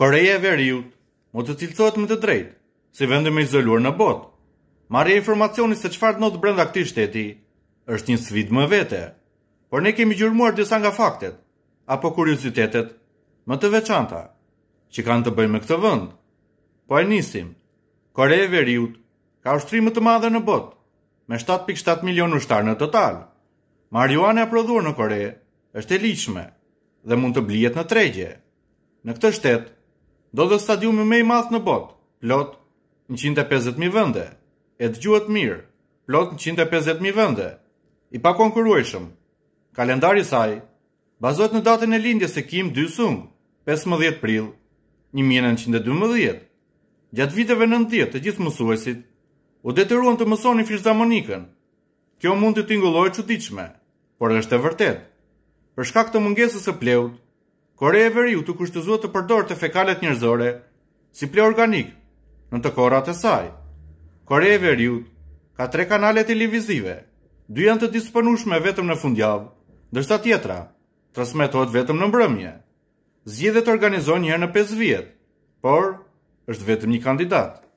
Koreja e Veriut, mund të cilësohet më të drejtë si vend më izoluar në botë. Marrja e informacionit se çfarë ndodh brenda këtij shteti është një sfidë më vete, por ne kemi gjurmuar disa nga faktet apo kuriozitetet më të veçanta që kanë të bëjnë me këtë vend. Po e nisim. Koreja e Veriut ka ushtrim më të madh në botë me 7.7 milionë ushtar në total. Marijuana e prodhuar në Kore është e lichme dhe mund të blijet në tregje. Në këtë shtetë do dhe stadiumi me i math në botë, plot 150.000 vënde, e të gjuhet mirë, plot 150.000 vënde, i pa konkurueshëm. Kalendari saj, bazot në datën e lindjes e Kim sung, 15 pril, 1912. Gjatë viteve në të gjithë mësuesit, u detyruan të mësoni Monikën. Kjo mund të tingulloj që diqme, por është e vërtet. Për shkak të mungesës e pleut, Korea e Veriut u kushtëzua të përdorte fekalet njerëzore si ple organik në të korat e saj. Korea e Veriut ka tre kanale televizive, dy janë të disponueshme vetëm në fundjavë, ndërsa tjetra transmetohet vetëm në mbrëmje. Zgjedhjet organizohen një herë në 5 vjet, por është vetëm një kandidat.